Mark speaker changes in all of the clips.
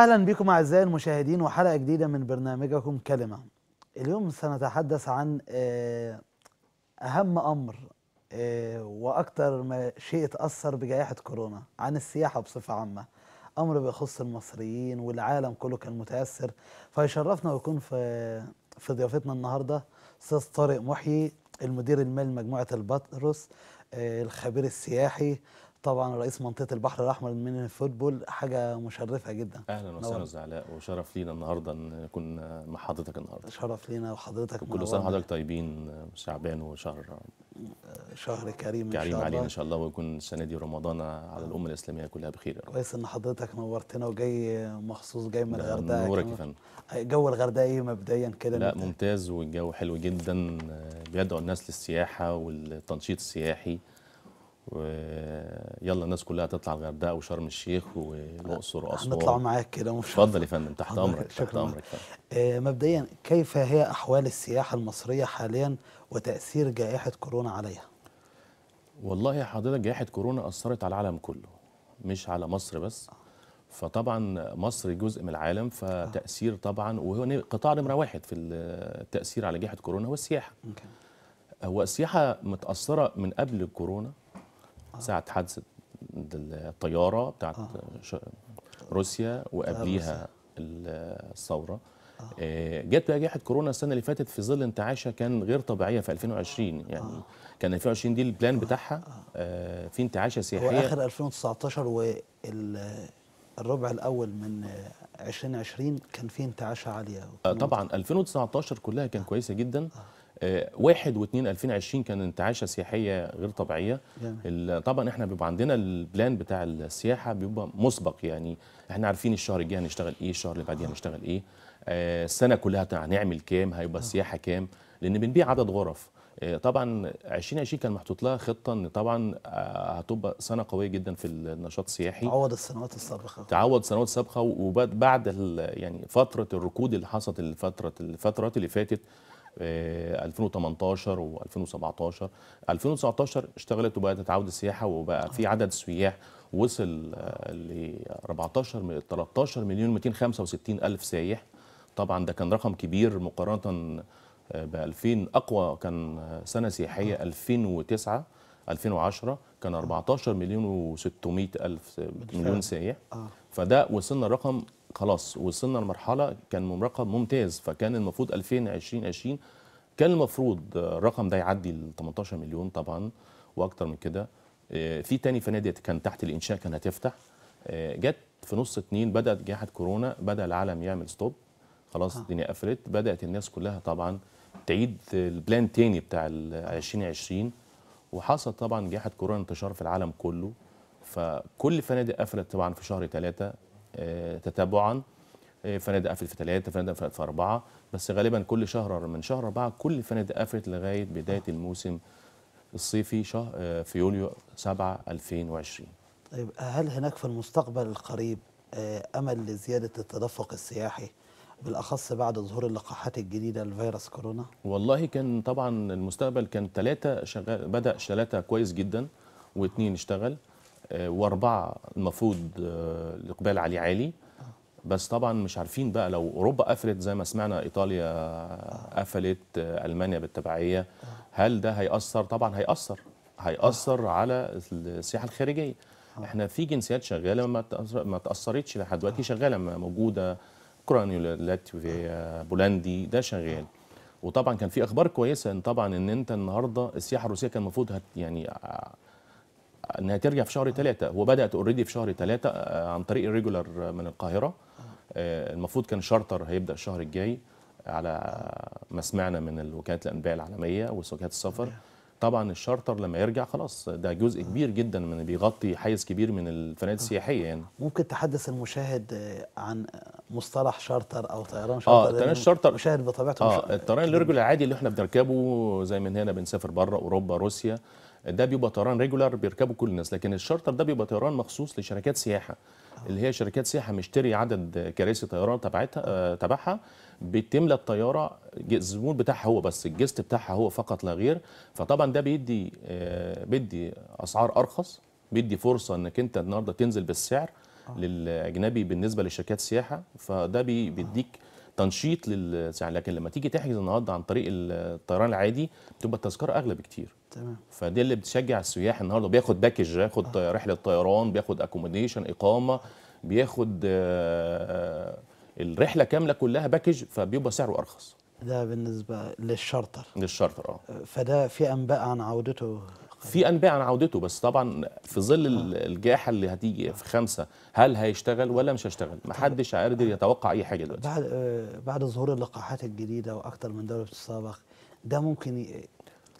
Speaker 1: أهلا بكم أعزائي المشاهدين وحلقة جديدة من برنامجكم كلمة اليوم سنتحدث عن آه، أهم أمر آه، وأكثر ما شيء تاثر بجائحة كورونا عن السياحة بصفة عامة أمر بيخص المصريين والعالم كله كان متأثر فيشرفنا ويكون في في ضيافتنا النهارده أستاذ طارق محيي المدير المالي لمجموعة البطرس آه، الخبير السياحي طبعا رئيس منطقه البحر الاحمر من الفوتبول حاجه مشرفه جدا اهلا وسهلا استاذ
Speaker 2: علاء وشرف لينا النهارده ان نكون مع حضرتك النهارده
Speaker 1: شرف لينا وحضرتك كل سنه وحضرتك
Speaker 2: طيبين شعبان وشهر
Speaker 1: شهر كريم, ان شاء الله علينا ان شاء
Speaker 2: الله ويكون السنه دي رمضان على الامه الاسلاميه كلها بخير يا رب
Speaker 1: كويس ان حضرتك نورتنا وجاي مخصوص جاي من الغردقه نورك يا فندم جو الغردقه ايه مبدئيا كده لا
Speaker 2: ممتاز والجو حلو جدا آه، بيدعو الناس للسياحه والتنشيط السياحي ويلا الناس كلها تطلع الغردقه وشرم الشيخ والاقصر واسوان نطلع معاك
Speaker 1: كده اتفضل
Speaker 2: يا فندم تحت امرك تحت امرك
Speaker 1: آه مبدئيا كيف هي احوال السياحه المصريه حاليا وتاثير جائحه كورونا عليها
Speaker 2: والله يا حضرتك جائحه كورونا اثرت على العالم كله مش على مصر بس فطبعا مصر جزء من العالم آه. فتاثير طبعا وهو قطاع نمره واحد في التاثير على جائحه كورونا هو السياحه هو السياحه متاثره من قبل كورونا ساعه حادثه الطياره بتاعت آه. روسيا وقبليها الثوره آه، جت بقى جائحه كورونا السنه اللي فاتت في ظل انتعاشه كان غير طبيعيه في 2020 آه. يعني كان 2020 دي البلان بتاعها في انتعاشه سياحيه هو اخر
Speaker 1: 2019 والربع الاول من 2020 كان في انتعاشه عاليه
Speaker 2: طبعا 2019 كلها كان كويسه جدا آه، واحد واثنين 2020 كان انتعاشه سياحيه غير طبيعيه طبعا احنا بيبقى عندنا البلان بتاع السياحه بيبقى مسبق يعني احنا عارفين الشهر الجاي هنشتغل ايه الشهر اللي بعديه هنشتغل ايه آه، السنه كلها هنعمل كام هيبقى آه. السياحه كام لان بنبيع عدد غرف طبعا 2020 كان محطوط لها خطه ان طبعا هتبقى سنه قويه جدا في النشاط السياحي تعوض السنوات السابقه تعوض السنوات السابقه وبعد يعني فتره الركود اللي حصلت الفتره الفترات اللي فاتت 2018 و2017 2019 اشتغلت وبقت تعود السياحه وبقى في آه. عدد السياح وصل آه، ل 14 13 مليون 265 الف سايح طبعا ده كان رقم كبير مقارنه آه، ب 2000 اقوى كان سنه سياحيه 2009 2010 كان 14 مليون و600 الف مليون سايح فده وصلنا لرقم خلاص وصلنا لمرحله كان رقم ممتاز فكان المفروض 2020 20 كان المفروض الرقم ده يعدي ال 18 مليون طبعا واكتر من كده آه، في تاني فنادق كان تحت الانشاء كان هتفتح آه، جت في نص اتنين بدات جائحه كورونا بدا العالم يعمل ستوب خلاص آه. الدنيا قفلت بدات الناس كلها طبعا تعيد البلان تاني بتاع 2020 وحصل طبعا جائحه كورونا انتشار في العالم كله فكل الفنادق قفلت طبعا في شهر ثلاثة آه، تتابعا آه، فنادق قفلت في ثلاثة فنادق قفلت في أربعة بس غالبا كل شهر من شهر أربعة كل الفنادق قفلت لغاية بداية الموسم الصيفي شهر آه، في يوليو 7 2020
Speaker 1: طيب هل هناك في المستقبل القريب أمل لزيادة التدفق السياحي بالأخص بعد ظهور اللقاحات الجديدة لفيروس كورونا؟
Speaker 2: والله كان طبعا المستقبل كان ثلاثة شغال بدأ ثلاثة كويس جدا واثنين اشتغل آه، واربعه المفروض الاقبال آه، عليه عالي بس طبعا مش عارفين بقى لو اوروبا قفلت زي ما سمعنا ايطاليا قفلت آه، المانيا بالتبعيه هل ده هياثر طبعا هياثر هياثر على السياحه الخارجيه احنا في جنسيات شغاله ما ما تاثرتش لحد دلوقتي شغاله موجوده اوكرانيا لاتفيا بولندي ده شغال وطبعا كان في اخبار كويسه ان طبعا ان انت النهارده السياحه الروسيه كان المفروض يعني انها ترجع في شهر ثلاثة وبدات اوريدي في شهر ثلاثة آه، عن طريق الريجولر من القاهره آه، المفروض كان شارتر هيبدا الشهر الجاي على ما سمعنا من وكالات الانباء العالميه وشركات السفر طبعا الشارتر لما يرجع خلاص ده جزء كبير جدا من بيغطي حيز كبير من الفنادق آه. السياحيه يعني
Speaker 1: ممكن تحدث المشاهد عن مصطلح شارتر او طيران شارتر اه طيران شارتر
Speaker 2: المشاهد بطبيعته اه الطيران الرجل العادي اللي احنا بنركبه زي من هنا بنسافر بره اوروبا روسيا ده بيبقى طيران ريجولار بيركبه كل الناس لكن الشارتر ده بيبقى طيران مخصوص لشركات سياحه اللي هي شركات سياحه مشتري عدد كراسي طيران تبعتها آه، تبعها بتملى الطياره الزبون بتاعها هو بس الجست بتاعها هو فقط لا غير فطبعا ده بيدي آه، بيدي اسعار ارخص بيدي فرصه انك انت النهارده تنزل بالسعر آه. للاجنبي بالنسبه لشركات سياحه فده بيديك تنشيط للسعر لكن لما تيجي تحجز النهارده عن طريق الطيران العادي بتبقى التذكره اغلى بكتير تمام فدي اللي بتشجع السياح النهارده بياخد باكج بياخد آه. رحله طيران بياخد اكوموديشن اقامه بياخد آه،, آه الرحله كامله كلها باكج فبيبقى سعره ارخص
Speaker 1: ده بالنسبه للشارتر
Speaker 2: للشارتر آه. اه
Speaker 1: فده في انباء عن عودته
Speaker 2: في انباء عن عودته بس طبعا في ظل آه. الجائحه اللي هتيجي في خمسة هل هيشتغل ولا مش هيشتغل محدش قادر يتوقع اي حاجه دلوقتي
Speaker 1: بعد آه بعد ظهور اللقاحات الجديده واكثر من دوله بتتسابق ده ممكن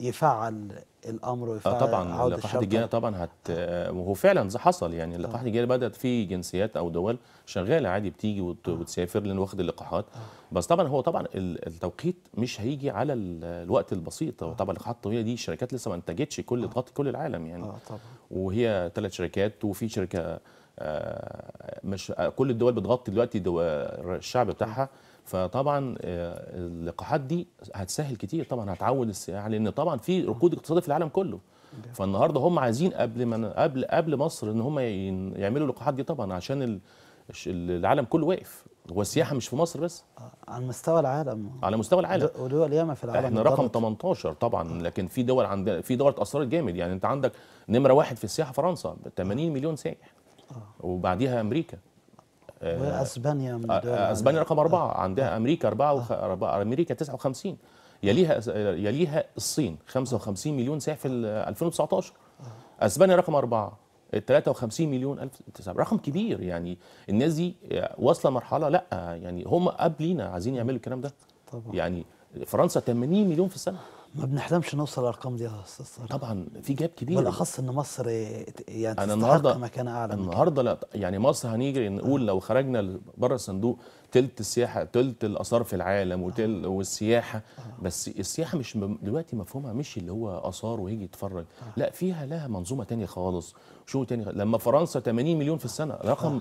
Speaker 1: يفعل الامر آه، ويفعل آه طبعا اللقاحات الجينيه
Speaker 2: طبعا هت وهو فعلا حصل يعني اللقاحات الجينيه بدات في جنسيات او دول شغاله عادي بتيجي وتسافر لان واخد اللقاحات بس طبعا هو طبعا التوقيت مش هيجي على الوقت البسيط هو آه. طبعا اللقاحات الطويله دي شركات لسه ما انتجتش كل آه. تغطي كل العالم يعني اه طبعا وهي ثلاث شركات وفي شركه مش كل الدول بتغطي دلوقتي الشعب بتاعها فطبعا آه، اللقاحات دي هتسهل كتير طبعا هتعود السياحه لان طبعا في ركود اقتصادي في العالم كله فالنهارده هم عايزين قبل ما قبل قبل مصر ان هم يعملوا اللقاحات دي طبعا عشان العالم كله واقف والسياحه مش في مصر بس آه،
Speaker 1: على مستوى العالم
Speaker 2: على مستوى العالم
Speaker 1: ودول ياما في العالم احنا رقم
Speaker 2: 18 طبعا آه. لكن في دول عندنا في دول اتاثرت جامد يعني انت عندك نمره واحد في السياحه فرنسا 80 مليون سائح وبعديها امريكا واسبانيا
Speaker 1: من اسبانيا
Speaker 2: رقم اربعه عندها امريكا اربعه وخ... امريكا 59 يليها يليها الصين 55 مليون ساعه في 2019 اسبانيا رقم اربعه 53 مليون الف رقم كبير يعني الناس دي آه، واصله مرحله لا يعني هم قبلينا عايزين يعملوا الكلام ده طبعا يعني فرنسا 80 مليون في السنه
Speaker 1: ما بنحلمش نوصل الارقام دي يا استاذ طبعا في جاب كبير بالاخص ان مصر يعني
Speaker 2: أنا النهارده مكان اعلى النهارده لا يعني مصر هنيجي نقول آه. لو خرجنا بره الصندوق تلت السياحه تلت الاثار في العالم وتل آه. والسياحه آه. بس السياحه مش دلوقتي مفهومها مش اللي هو اثار ويجي يتفرج آه. لا فيها لها منظومه تانية خالص شو تاني لما فرنسا 80 مليون في السنه رقم آه.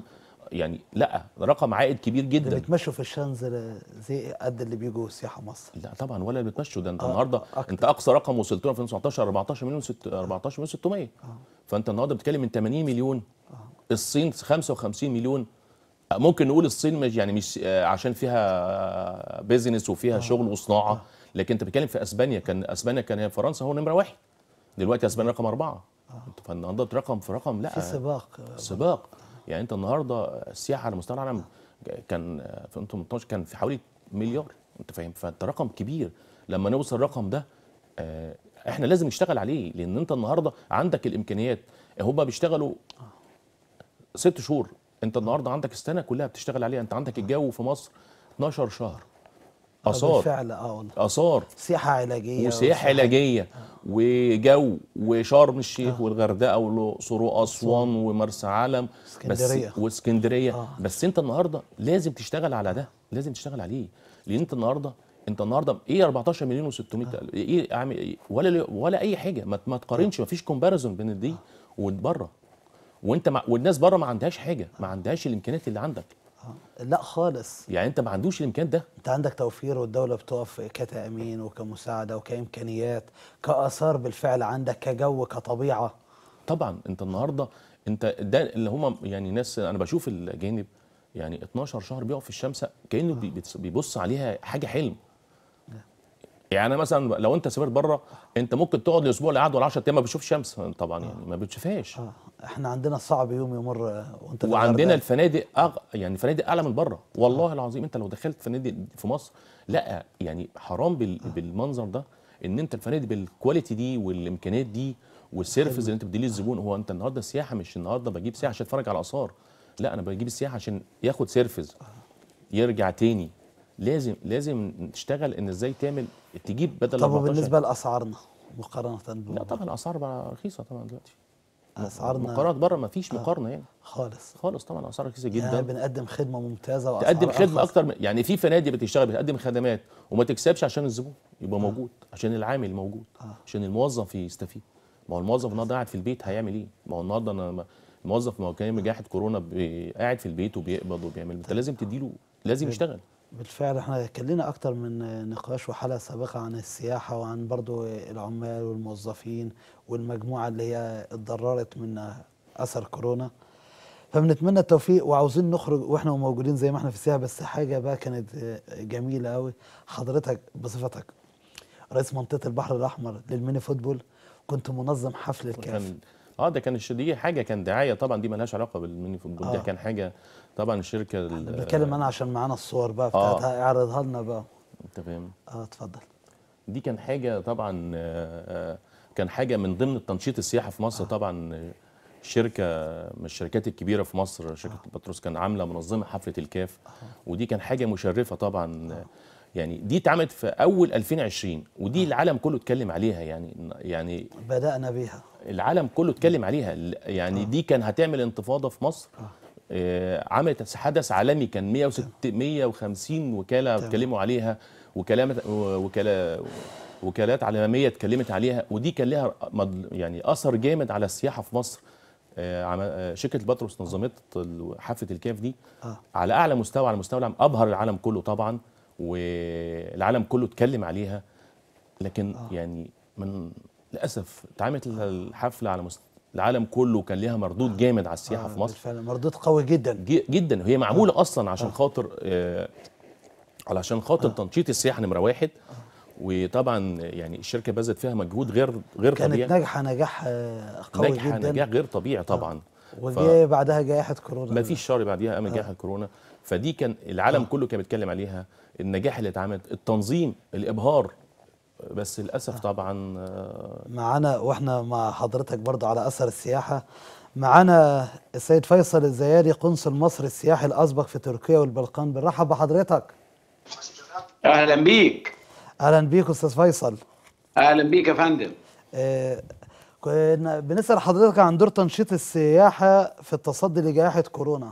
Speaker 2: يعني لا رقم عائد كبير جدا اللي
Speaker 1: بيتمشوا في الشنزل زي قد اللي بيجوا سياحه مصر
Speaker 2: لا طبعا ولا اللي بيتمشوا ده انت آه النهارده أكتر. انت اقصى رقم وصلت له في 2019 14 مليون 6 14 مليون 600 آه. فانت النهارده بتتكلم من 80 مليون آه. الصين 55 مليون ممكن نقول الصين مش يعني مش آه، عشان فيها بيزنس وفيها آه. شغل وصناعه آه. لكن انت بتتكلم في اسبانيا كان اسبانيا كان هي فرنسا هو نمره واحد دلوقتي اسبانيا رقم اربعه آه. فالنهارده رقم في رقم لا في سباق سباق يعني انت النهارده السياحه على مستوى العالم كان في 2018 كان في حوالي مليار انت فاهم فانت رقم كبير لما نوصل الرقم ده آه، احنا لازم نشتغل عليه لان انت النهارده عندك الامكانيات هما بيشتغلوا ست شهور انت النهارده عندك السنه كلها بتشتغل عليها انت عندك الجو في مصر 12 شهر اثار بالفعل اه والله اثار سياحه علاجيه وسياحه علاجيه وجو وشرم الشيخ آه. والغردقه والاقصر واسوان ومرسى علم اسكندريه واسكندريه آه. بس انت النهارده لازم تشتغل على ده لازم تشتغل عليه لان انت النهارده انت النهارده ايه 14 مليون و600 آه. ايه عامل إيه ولا ولا اي حاجه ما, ما تقارنش ما فيش كومباريزون بين دي آه. وبره وانت مع والناس بره ما عندهاش حاجه ما عندهاش الامكانيات اللي عندك آه. لا
Speaker 1: خالص
Speaker 2: يعني انت ما عندوش الامكان ده
Speaker 1: انت عندك توفير والدوله بتقف كتامين وكمساعده
Speaker 2: وكامكانيات كاثار بالفعل عندك كجو كطبيعه طبعا انت النهارده انت ده اللي هم يعني ناس انا بشوف الجانب يعني 12 شهر بيقف في الشمس كانه آه. بيبص عليها حاجه حلم يعني انا مثلا لو انت سافرت بره انت ممكن تقعد الاسبوع اللي ولا 10 ايام ما بتشوفش شمس طبعا يعني ما بتشوفهاش آه.
Speaker 1: احنا عندنا صعب يوم يمر وانت في وعندنا
Speaker 2: الفنادق أغ... يعني فنادق اعلى من بره والله آه. العظيم انت لو دخلت فنادق في مصر لا يعني حرام بال... آه. بالمنظر ده ان انت الفنادق بالكواليتي دي والامكانيات دي والسيرفز اللي انت بتديه للزبون هو انت النهارده السياحه مش النهارده بجيب سياحه عشان اتفرج على اثار لا انا بجيب السياحه عشان ياخد سيرفز آه. يرجع تاني لازم لازم نشتغل ان ازاي تعمل تجيب بدل طب وبالنسبه
Speaker 1: لاسعارنا مقارنه لا طبعا الاسعار بقى رخيصه طبعا دلوقتي اسعارنا مقارنه بره ما فيش آه، مقارنه يعني خالص خالص طبعا اسعار رخيصه يعني جدا يعني بنقدم خدمه ممتازه واسعار تقدم خدمه
Speaker 2: اكتر من يعني في فنادق بتشتغل بتقدم خدمات وما تكسبش عشان الزبون يبقى آه. موجود عشان العامل موجود آه. عشان الموظف يستفيد ما هو الموظف النهارده قاعد في البيت هيعمل ايه؟ ما هو النهارده انا الموظف ما هو كان جائحه كورونا قاعد في البيت وبيقبض وبيعمل انت طيب. لازم تديله لازم يشتغل
Speaker 1: بالفعل احنا اتكلمنا اكتر من نقاش وحلقه سابقه عن السياحه وعن برضو العمال والموظفين والمجموعه اللي هي اتضررت من اثر كورونا فبنتمنى التوفيق وعاوزين نخرج واحنا موجودين زي ما احنا في السياحه بس حاجه بقى كانت جميله قوي حضرتك بصفتك رئيس منطقه البحر الاحمر للميني فوتبول كنت منظم حفل الكاف
Speaker 2: اه ده كان دي حاجه كان دعايه طبعا دي مالهاش علاقه بالمني آه. ده كان حاجه طبعا الشركه بنتكلم بتكلم
Speaker 1: انا عشان معانا الصور بقى بتاعتها آه. اعرضها لنا بقى انت فاهم اه اتفضل
Speaker 2: دي كان حاجه طبعا آه, آه، كان حاجه من ضمن التنشيط السياحه في مصر آه. طبعا شركه من الشركات الكبيره في مصر شركه آه. بطرس كان عامله منظمه حفله الكاف آه. ودي كان حاجه مشرفه طبعا آه. يعني دي اتعملت في اول 2020 ودي آه. العالم كله اتكلم عليها يعني يعني
Speaker 1: بدانا بيها
Speaker 2: العالم كله اتكلم عليها يعني آه. دي كان هتعمل انتفاضه في مصر آه. عملت حدث عالمي كان 150 وكاله اتكلموا عليها وكلام وكلا وكالات عالميه اتكلمت عليها ودي كان لها يعني اثر جامد على السياحه في مصر شركه الباتروس نظمت حافه الكاف دي على اعلى مستوى على مستوى العالم ابهر العالم كله طبعا والعالم كله اتكلم عليها لكن آه. يعني من للاسف اتعملت الحفله على مستوى العالم كله كان ليها مردود آه. جامد على السياحه آه. في مصر بالفعل مردود قوي جدا جي جدا هي معموله آه. اصلا عشان آه. خاطر آه علشان خاطر آه. تنشيط السياحه نمره واحد آه. وطبعا يعني الشركه بذلت فيها مجهود غير غير كانت طبيعي كانت
Speaker 1: ناجحه نجاح آه، قوي ناجحه جدا نجاح
Speaker 2: غير طبيعي طبعا آه. وجاي
Speaker 1: ف... بعدها جائحه كورونا مفيش
Speaker 2: شهر بعديها قامت آه. جائحه كورونا فدي كان العالم آه. كله كان بيتكلم عليها النجاح اللي اتعمل التنظيم الابهار بس للاسف آه. طبعا آه،
Speaker 1: معانا واحنا مع حضرتك برضه على اثر السياحه معانا السيد فيصل الزياري قنصل مصر السياحي الاسبق في تركيا والبلقان بنرحب بحضرتك
Speaker 3: اهلا بيك
Speaker 1: اهلا بيك استاذ فيصل
Speaker 3: اهلا بيك يا فندم
Speaker 1: كنا بنسال حضرتك عن دور تنشيط السياحه في التصدي لجائحه كورونا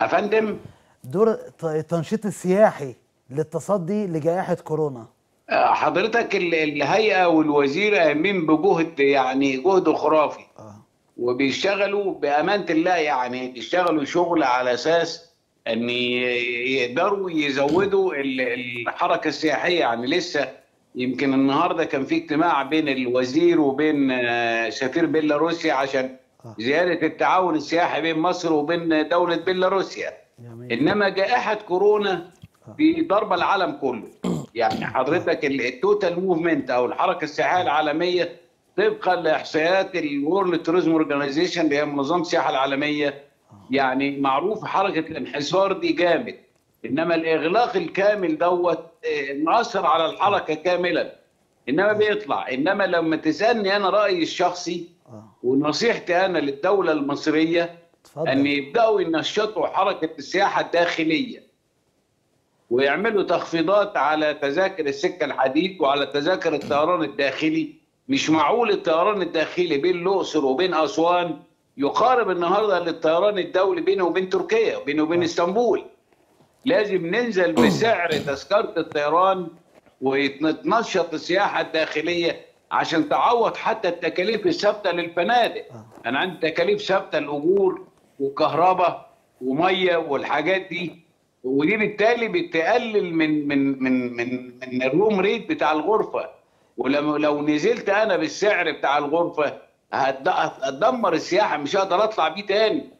Speaker 1: افندم دور التنشيط السياحي للتصدي لجائحه كورونا
Speaker 3: آه، حضرتك الهيئه والوزير قايمين بجهد يعني جهد خرافي آه. وبيشتغلوا بامانه الله يعني بيشتغلوا شغل على اساس ان يقدروا يزودوا الحركه السياحيه يعني لسه يمكن النهارده كان في اجتماع بين الوزير وبين آه، سفير بيلاروسيا عشان آه. زياده التعاون السياحي بين مصر وبين دوله بيلاروسيا انما جائحه كورونا دي آه. ضربه العالم كله يعني حضرتك التوتال موفمنت او الحركه السياحيه العالميه طبقا لاحصائيات الورلد توريزم اورجانيزيشن اللي هي منظمه السياحه العالميه آه. يعني معروف حركه الانحسار دي جامد انما الاغلاق الكامل دوت مأثر على الحركه كاملا انما بيطلع انما لما تسالني انا رايي الشخصي ونصيحتي انا للدوله المصريه تفضل. ان يبداوا ينشطوا حركه السياحه الداخليه ويعملوا تخفيضات على تذاكر السكه الحديد وعلى تذاكر الطيران الداخلي مش معقول الطيران الداخلي بين الاقصر وبين اسوان يقارب النهارده للطيران الدولي بينه وبين تركيا وبينه وبين اسطنبول لازم ننزل بسعر تذكره الطيران ويتنشط السياحه الداخليه عشان تعوض حتى التكاليف الثابته للفنادق آه. انا عندي تكاليف ثابته الاجور وكهرباء وميه والحاجات دي ودي بالتالي بتقلل من من من من, من الروم ريت بتاع الغرفه ولو لو نزلت انا بالسعر بتاع الغرفه هتدمر السياحه مش هقدر اطلع بيه تاني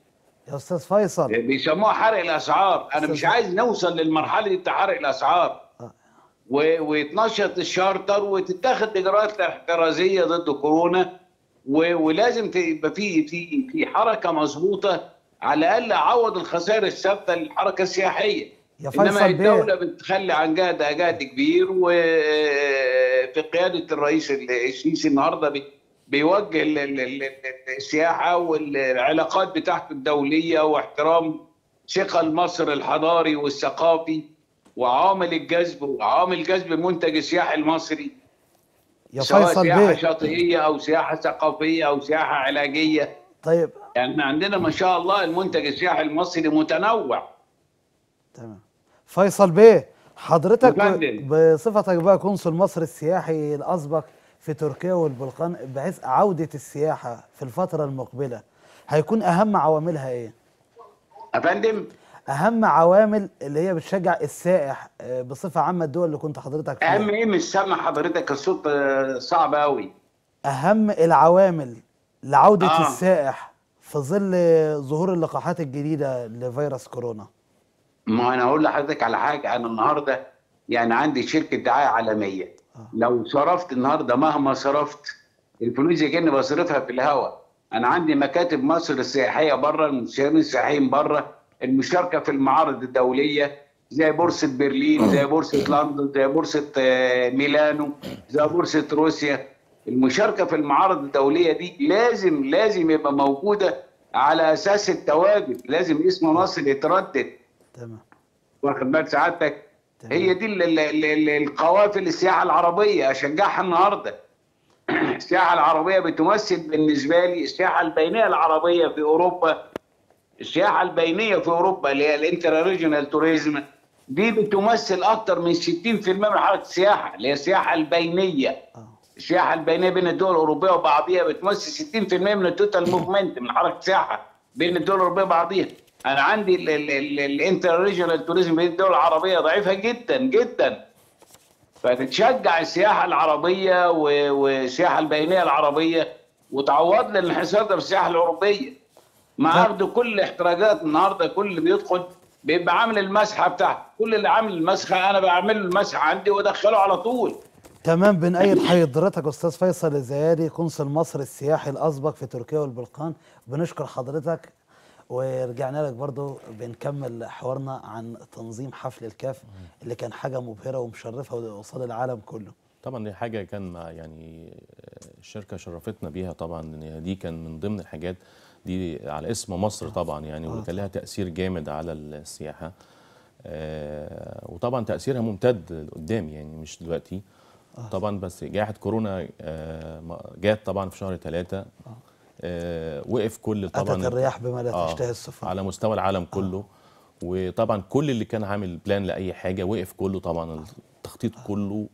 Speaker 3: يا استاذ فيصل بيسموها حرق الاسعار انا مش عايز نوصل للمرحله دي بتاع حرق الاسعار ويتنشط الشارتر وتتخذ اجراءات احترازيه ضد كورونا ولازم تبقى في في في حركه مظبوطه على الاقل اعوض الخسائر الثابته للحركه السياحيه
Speaker 1: يا فيصل انما الدوله
Speaker 3: بتخلي عن جهد جهد كبير وفي آه، آه، قياده الرئيس السيسي النهارده بيوجه السياحه والعلاقات بتاعته الدوليه واحترام ثقل مصر الحضاري والثقافي وعامل الجذب وعامل جذب المنتج السياحي المصري
Speaker 1: يا سواء فيصل سياحه بيه. شاطئيه
Speaker 3: او سياحه ثقافيه او سياحه علاجيه طيب يعني عندنا ما شاء الله المنتج السياحي المصري متنوع
Speaker 1: تمام فيصل بيه حضرتك بصفتك بقى قنصل مصر السياحي الاسبق في تركيا والبلقان بحيث عوده السياحه في الفتره المقبله هيكون اهم عواملها ايه؟ افندم اهم عوامل اللي هي بتشجع السائح آه، بصفه عامه الدول اللي كنت حضرتك فيها اهم
Speaker 3: ايه مش سامع حضرتك الصوت آه، صعب قوي
Speaker 1: اهم العوامل لعوده آه. السائح في ظل ظهور اللقاحات الجديده لفيروس كورونا
Speaker 3: ما انا اقول لحضرتك على حاجه انا النهارده يعني عندي شركه دعايه عالميه آه. لو صرفت النهارده مهما صرفت الفلوس كاني بصرفها في الهواء انا عندي مكاتب مصر السياحيه بره المستشارين السياحيين بره المشاركه في المعارض الدوليه زي بورصه برلين زي آه. بورصه لندن زي بورصه آه، ميلانو زي بورصه روسيا المشاركه في المعارض الدوليه دي لازم لازم يبقى موجوده على اساس التواجد لازم اسم مصر يتردد تمام واخد بالك سعادتك هي دي القوافل السياحه العربيه اشجعها النهارده السياحه العربيه بتمثل بالنسبه لي السياحه البينيه العربيه في اوروبا السياحه البينيه في اوروبا اللي هي الانتر ريجional توريزم دي بتمثل اكثر من 60% من حركه السياحه اللي هي السياحه البينيه آه. السياحه البينيه بين الدول الاوروبيه وبعضيها بتمثل 60% من التوتال موفمنت من حركه السياحه بين الدول الاوروبيه وبعضيها انا عندي الانتر ريجونال توريزم بين الدول العربيه ضعيفه جدا جدا فتتشجع السياحه العربيه والسياحه البينيه العربيه وتعوض الانحسار ده في السياحه الاوروبيه مع طيب. عرض كل احتراجات النهارده كل اللي بيدخل بيبقى عامل المسحه بتاعته كل اللي عامل المسحه انا بعمل له المسحه عندي وادخله على طول
Speaker 1: تمام بنأيد حضرتك استاذ فيصل الزيادي قنصل مصر السياحي الاسبق في تركيا والبلقان بنشكر حضرتك ورجعنا لك برضو بنكمل حوارنا عن تنظيم حفل الكاف اللي كان حاجه مبهره ومشرفه قصاد العالم كله
Speaker 2: طبعا دي حاجه كان يعني الشركه شرفتنا بيها طبعا دي كان من ضمن الحاجات دي على اسم مصر طبعا يعني آه. وكان لها تاثير جامد على السياحه آه وطبعا تاثيرها ممتد لقدام يعني مش دلوقتي آه. طبعا بس جائحه كورونا آه جات طبعا في شهر ثلاثة آه. آه وقف كل طبعا اتت الرياح بما لا تشتهي السفن على مستوى العالم كله وطبعا كل اللي كان عامل بلان لاي حاجه وقف كله طبعا التخطيط كله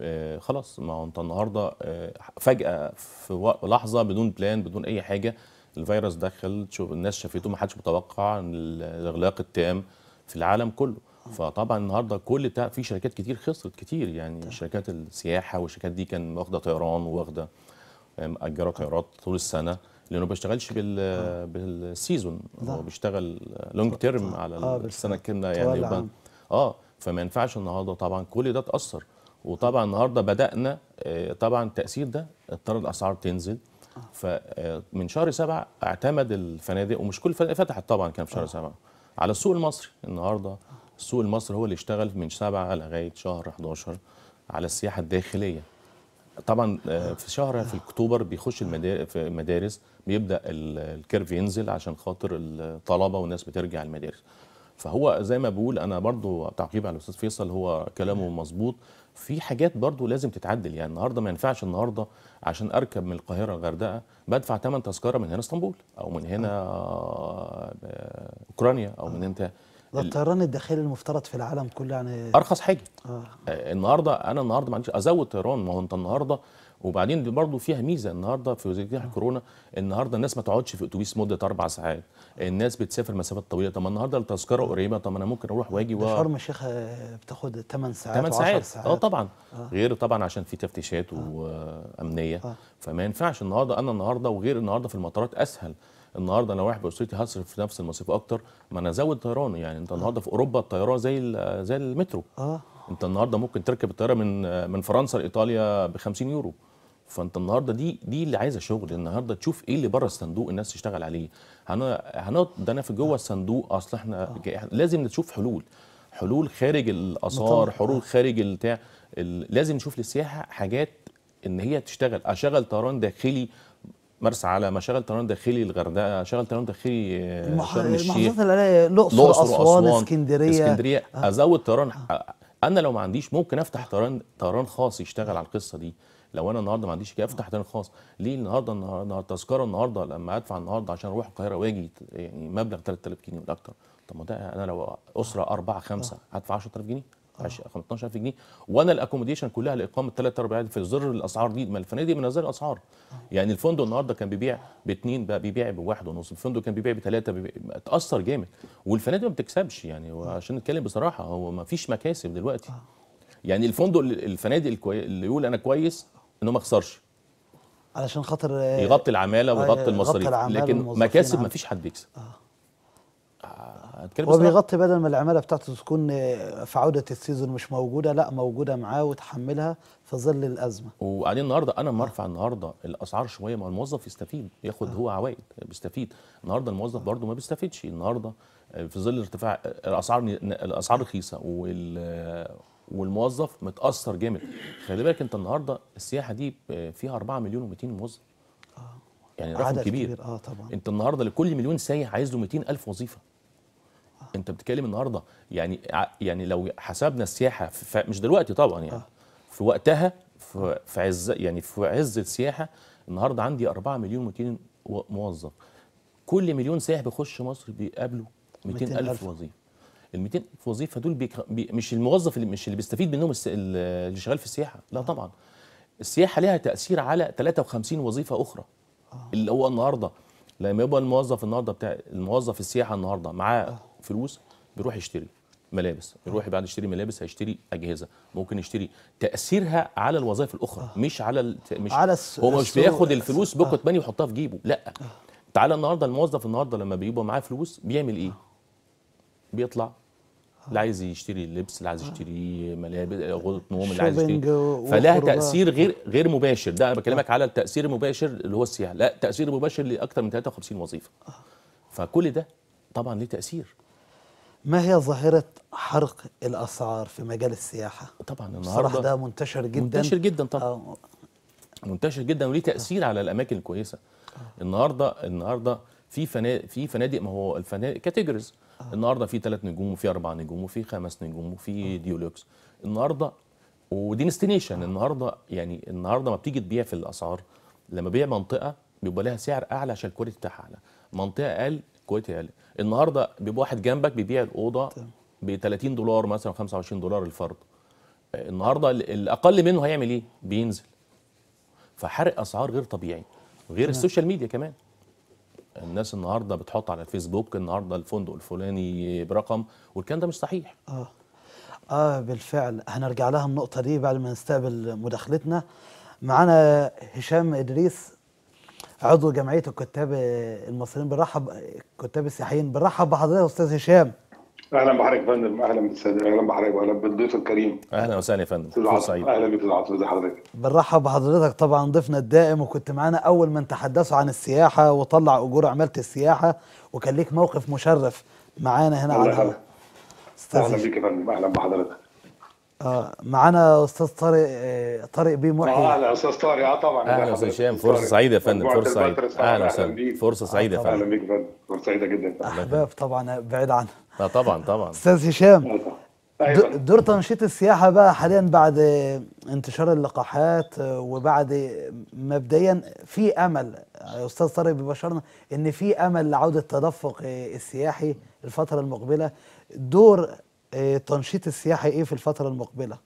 Speaker 2: آه خلاص ما هو انت النهارده آه فجاه في لحظه بدون بلان بدون اي حاجه الفيروس دخل شوف الناس شافته ما حدش متوقع الاغلاق التام في العالم كله آه. فطبعا النهارده كل في شركات كتير خسرت كتير يعني طيب. شركات السياحه والشركات دي كان واخده طيران وواخده مأجره طيارات طول السنه لانه ما بيشتغلش بال آه. بالسيزون هو بيشتغل لونج تيرم على آه، السنه الكامله يعني يبقى اه فما ينفعش النهارده طبعا كل ده تاثر وطبعا النهارده بدانا طبعا التاثير ده اضطر الاسعار تنزل فمن آه، شهر سبعة اعتمد الفنادق ومش كل الفنادق فتحت طبعا كان في شهر آه. سبعة على السوق المصري النهارده السوق المصري هو اللي اشتغل من سبعة لغاية شهر 11 على السياحة الداخلية طبعا آه، في شهر في اكتوبر بيخش المدارس بيبدا الكيرف ينزل عشان خاطر الطلبه والناس بترجع المدارس فهو زي ما بقول انا برضو تعقيب على الاستاذ فيصل هو كلامه مظبوط في حاجات برضو لازم تتعدل يعني النهارده ما ينفعش النهارده عشان اركب من القاهره الغردقه بدفع ثمن تذكره من هنا اسطنبول او من هنا آه. اوكرانيا او آه. من انت ده الطيران الداخلي المفترض
Speaker 1: في العالم كله يعني ارخص حاجه آه.
Speaker 2: النهارده انا النهارده ما عنديش ازود طيران ما هو انت النهارده وبعدين برضه فيها ميزه النهارده في وزاره كورونا النهارده الناس ما تقعدش في اتوبيس مده اربع ساعات الناس بتسافر مسافات طويله طب ما النهارده التذكره قريبه طب ما انا ممكن اروح واجي و... شرم
Speaker 1: الشيخ آه، بتاخد 8 ساعات 8 ساعات. ساعات اه طبعا آه.
Speaker 2: غير طبعا عشان في تفتيشات آه. وامنيه آه. فما ينفعش النهارده انا النهارده وغير النهارده في المطارات اسهل النهارده انا واحد باسرتي هصرف في نفس المصيف اكتر ما انا ازود طيران يعني انت آه. النهارده في اوروبا الطيران زي زي المترو اه انت النهارده ممكن تركب الطياره من من فرنسا لايطاليا ب 50 يورو فانت النهارده دي دي اللي عايزه شغل النهارده تشوف ايه اللي بره الصندوق الناس تشتغل عليه هنقعد ده انا في جوه آه. الصندوق اصل احنا آه. لازم نشوف حلول حلول خارج الاثار حلول آه. خارج البتاع لازم نشوف للسياحه حاجات ان هي تشتغل اشغل طيران داخلي مرسى علم اشغل طيران داخلي الغردقه اشغل طيران داخلي شرم الشيخ
Speaker 1: الاقصر اسوان اسكندريه اسكندريه
Speaker 2: ازود طيران انا لو ما عنديش ممكن افتح طيران طيران خاص يشتغل على القصه دي لو انا النهارده ما عنديش كده افتح تاني خاص ليه النهارده النهارده تذكره النهارده لما ادفع النهارده عشان اروح القاهره واجي يعني مبلغ 3000 جنيه ولا اكتر طب ما ده انا لو اسره اربعه خمسه آه. هدفع 10000 جنيه 15000 آه. جنيه وانا الاكوموديشن كلها الاقامه الثلاث اربع في ظل الاسعار دي ما الفنادق من هذه الاسعار آه. يعني الفندق النهارده كان بيبيع باثنين بقى بيبيع بواحد ونص الفندق كان بيبيع بثلاثه بيبيع اتاثر جامد والفنادق ما بتكسبش يعني وعشان نتكلم بصراحه هو ما فيش مكاسب دلوقتي يعني الفندق الفنادق اللي يقول انا كويس انه ما يخسرش
Speaker 1: علشان خاطر آه، يغطي العماله آه، ويغطي المصاريف لكن مكاسب ما
Speaker 2: فيش حد بيكسب آه. هتكلم هو بيغطي
Speaker 1: بدل ما العماله بتاعته تكون في عوده السيزون مش موجوده لا موجوده معاه وتحملها في ظل الازمه
Speaker 2: وبعدين النهارده انا لما ارفع النهارده الاسعار شويه ما الموظف يستفيد ياخد هو عوائد بيستفيد النهارده الموظف برده ما بيستفيدش النهارده في ظل ارتفاع الاسعار الاسعار رخيصه وال والموظف متاثر جامد خلي بالك انت النهارده السياحه دي آه، فيها 4 مليون و200 موظف اه يعني رقم كبير. كبير اه طبعا انت النهارده لكل مليون سايح عايز له 200000 وظيفه آه. انت بتتكلم النهارده يعني يعني لو حسبنا السياحه مش دلوقتي طبعا يعني آه. في وقتها في عز يعني في عز السياحه النهارده عندي 4 مليون و200 موظف كل مليون سائح بيخش مصر بيقابله 200000 وظيفه ال 200 وظيفه دول بيكر... بي... مش الموظف اللي مش اللي بيستفيد منهم الس... اللي شغال في السياحه لا آه. طبعا السياحه ليها تاثير على 53 وظيفه اخرى آه. اللي هو النهارده لما يبقى الموظف النهارده بتاع الموظف السياحه النهارده معاه آه. فلوس بيروح يشتري ملابس يروح بعد يشتري ملابس هيشتري اجهزه ممكن يشتري تاثيرها على الوظائف الاخرى مش على مش على الس... هو مش بياخد الفلوس بوكت ماني يحطها في جيبه لا تعالى النهارده الموظف النهارده لما بيبقى معاه فلوس بيعمل ايه بيطلع اللي عايز يشتري لبس اللي عايز آه. يشتري ملابس غرفه نوم اللي عايز يشتري فلها تاثير غير غير مباشر ده انا بكلمك آه. على التاثير المباشر اللي هو السياحه لا تاثير مباشر لاكثر من 53 وظيفه آه. فكل ده طبعا ليه تاثير
Speaker 1: ما هي ظاهرة حرق الأسعار في مجال السياحة؟ طبعا النهارده ده منتشر جدا منتشر جدا طبعا آه.
Speaker 2: منتشر جدا وليه تأثير آه. على الأماكن الكويسة آه. النهارده النهارده في فنادق في فنادق ما هو الفنادق كاتيجوريز آه. النهارده في ثلاث نجوم وفي اربع نجوم وفي خمس نجوم وفي آه. ديولوكس النهارده ودي آه. النهارده يعني النهارده ما بتيجي تبيع في الاسعار لما بيع منطقه بيبقى لها سعر اعلى عشان الكواليتي بتاعها اعلى منطقه اقل الكواليتي اقل النهارده بيبقى واحد جنبك بيبيع الاوضه ب 30 دولار مثلا 25 دولار الفرد النهارده الاقل منه هيعمل ايه بينزل فحرق اسعار غير طبيعي غير السوشيال ميديا كمان الناس النهارده بتحط على الفيسبوك النهارده الفندق الفلاني برقم والكلام ده مش صحيح
Speaker 1: اه اه بالفعل هنرجع لها النقطه دي بعد ما نستقبل مداخلتنا معانا هشام ادريس عضو جمعيه الكتاب المصريين بنرحب الكتاب السياحيين بنرحب بحضرتك يا استاذ هشام
Speaker 4: اهلا بحضرتك يا فندم اهلا بالساده اهلا بحضرتك واهلا بالضيف الكريم اهلا وسهلا يا فندم استاذ سعيد اهلا بك استاذ ازي حضرتك
Speaker 1: بنرحب بحضرتك طبعا ضيفنا الدائم وكنت معانا اول ما تحدثوا عن السياحه وطلع اجور عماله السياحه وكان ليك موقف مشرف معانا هنا على الهواء اهلا بك يا
Speaker 4: فندم اهلا بحضرتك
Speaker 1: آه، معانا استاذ طارق آه، طارق بيه محيي اهلا استاذ طارق اه طبعا اهلا استاذ هشام فرصه سعيده يا فندم فرصه سعيده اهلا وسهلا
Speaker 2: فرصه سعيده يا فندم اهلا بيك فندم فرصه سعيده جدا احباب
Speaker 1: طبعا بعيد عنها
Speaker 2: اه طبعا طبعا استاذ هشام
Speaker 1: طيب. دور تنشيط السياحه بقى حاليا بعد انتشار اللقاحات آه، وبعد مبدئيا في امل استاذ طارق بيبشرنا ان في امل لعوده التدفق السياحي الفتره المقبله دور آه، تنشيط السياحي ايه في الفتره المقبله؟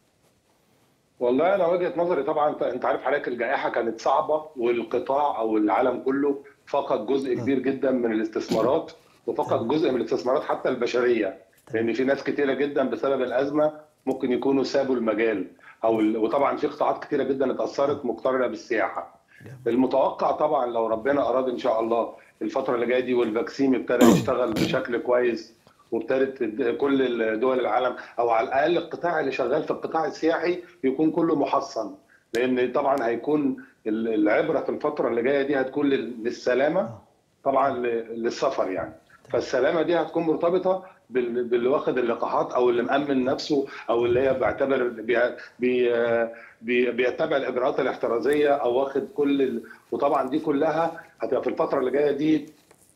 Speaker 4: والله انا وجهه نظري طبعا انت عارف حضرتك الجائحه كانت صعبه والقطاع او العالم كله فقد جزء كبير جدا من الاستثمارات وفقد جزء من الاستثمارات حتى البشريه لان في ناس كتيره جدا بسبب الازمه ممكن يكونوا سابوا المجال او وطبعا في قطاعات كتيره جدا اتاثرت مقترنه بالسياحه المتوقع طبعا لو ربنا اراد ان شاء الله الفتره اللي جايه دي والفاكسين ابتدى يشتغل بشكل كويس وابتدت كل دول العالم او على الاقل القطاع اللي شغال في القطاع السياحي يكون كله محصن لان طبعا هيكون العبره في الفتره اللي جايه دي هتكون للسلامه طبعا للسفر يعني فالسلامه دي هتكون مرتبطه باللي واخد اللقاحات او اللي مامن نفسه او اللي هي بيعتبر بي بي بيتبع الاجراءات الاحترازيه او واخد كل ال... وطبعا دي كلها هتبقى في الفتره اللي جايه دي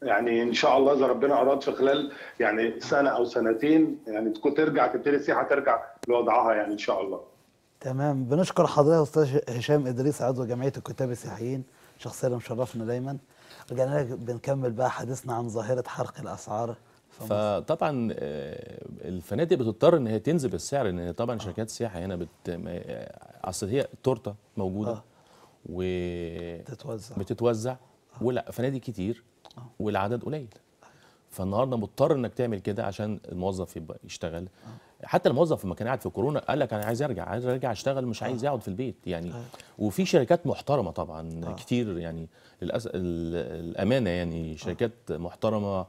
Speaker 4: يعني ان شاء الله اذا ربنا اراد في خلال يعني سنه او سنتين يعني تكون ترجع تبتدي السياحه ترجع لوضعها يعني ان شاء الله.
Speaker 1: تمام بنشكر حضرتك استاذ هشام ادريس عضو جمعيه الكتاب السياحيين شخصيا مشرفنا دايما رجعنا لك بنكمل بقى حديثنا عن ظاهره حرق الاسعار
Speaker 2: فطبعا آه، الفنادق بتضطر ان هي تنزل السعر لان طبعا آه. شركات السياحه هنا بت... اصل هي تورته موجوده آه. و بتتوزع بتتوزع آه. ولا فنادق كتير والعدد قليل فالنهارده مضطر انك تعمل كده عشان الموظف يبقى يشتغل حتى الموظف لما كان قاعد في كورونا قال لك انا عايز ارجع عايز ارجع اشتغل مش عايز اقعد آه. في البيت يعني آه. وفي شركات محترمه طبعا آه. كتير يعني للاسف الامانه يعني شركات محترمه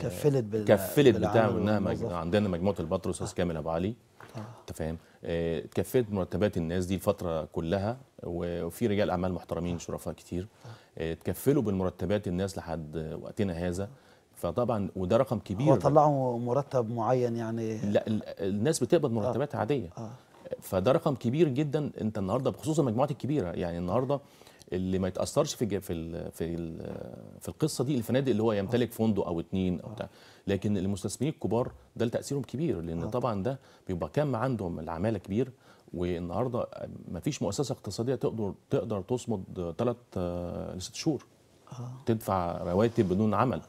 Speaker 2: كفلت بال... كفلت بتعمل انها مج... عندنا مجموعه الباتروس اس كامل ابو علي انت فاهم تكفلت مرتبات الناس دي الفتره كلها وفي رجال اعمال محترمين شرفاء كتير تكفلوا بالمرتبات الناس لحد وقتنا هذا فطبعا وده رقم كبير وطلعوا طلعوا مرتب معين يعني لا الناس بتقبض مرتبات آه. عاديه آه. فده رقم كبير جدا انت النهارده بخصوص المجموعات الكبيره يعني النهارده اللي ما يتاثرش في في في في القصه دي الفنادق اللي هو يمتلك فندق او اتنين او بتاع لكن المستثمرين الكبار ده تاثيرهم كبير لان آه. طبعا ده بيبقى كم عندهم العماله كبير والنهارده ما فيش مؤسسه اقتصاديه تقدر تقدر تصمد ثلاث آه، لست شهور آه. تدفع رواتب بدون عمل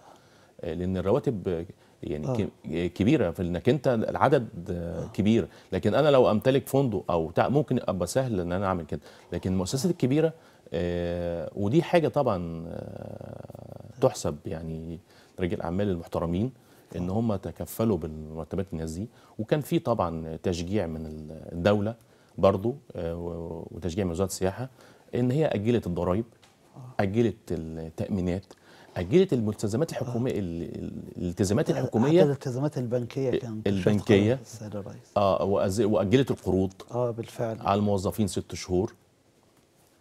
Speaker 2: آه، لان الرواتب يعني آه. آه. كبيره في انك انت العدد آه. كبير لكن انا لو امتلك فندق او ممكن ابقى سهل ان انا اعمل كده لكن المؤسسات الكبيره آه ودي حاجه طبعا آه تحسب يعني رجال الاعمال المحترمين ان هم تكفلوا بالمرتبات الناس دي وكان في طبعا تشجيع من الدوله برضو آه، وتشجيع من وزاره السياحه ان هي اجلت الضرايب اجلت التامينات اجلت الملتزمات الحكوميه الالتزامات آه، الحكوميه حتى
Speaker 1: الالتزامات البنكيه كانت البنكيه السيد الرئيس
Speaker 2: اه واجلت القروض اه بالفعل على الموظفين ست شهور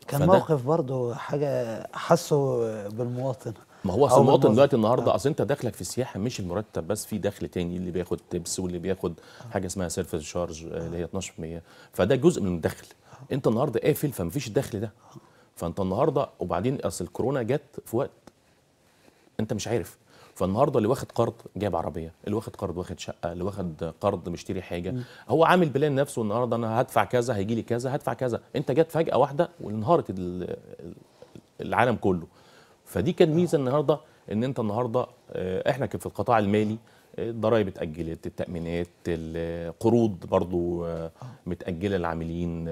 Speaker 2: كان موقف
Speaker 1: برضه حاجه حسوا بالمواطن ما هو اصل المواطن دلوقتي النهارده
Speaker 2: آه. اصل انت دخلك في السياحه مش المرتب بس في دخل تاني اللي بياخد تبس واللي بياخد آه. حاجه اسمها سيرفيس شارج آه، اللي هي 12% فده جزء من الدخل انت النهارده قافل فمفيش الدخل ده فانت النهارده وبعدين اصل الكورونا جت في وقت انت مش عارف فالنهارده اللي واخد قرض جاب عربيه اللي واخد قرض واخد شقه اللي واخد قرض مشتري حاجه هو عامل بلان نفسه النهارده انا هدفع كذا هيجي لي كذا هدفع كذا انت جت فجاه واحده وانهارت العالم كله فدي كان ميزه النهارده ان انت النهارده آه، احنا في القطاع المالي آه، الضرايب اتاجلت التامينات القروض برضو آه، متاجله للعاملين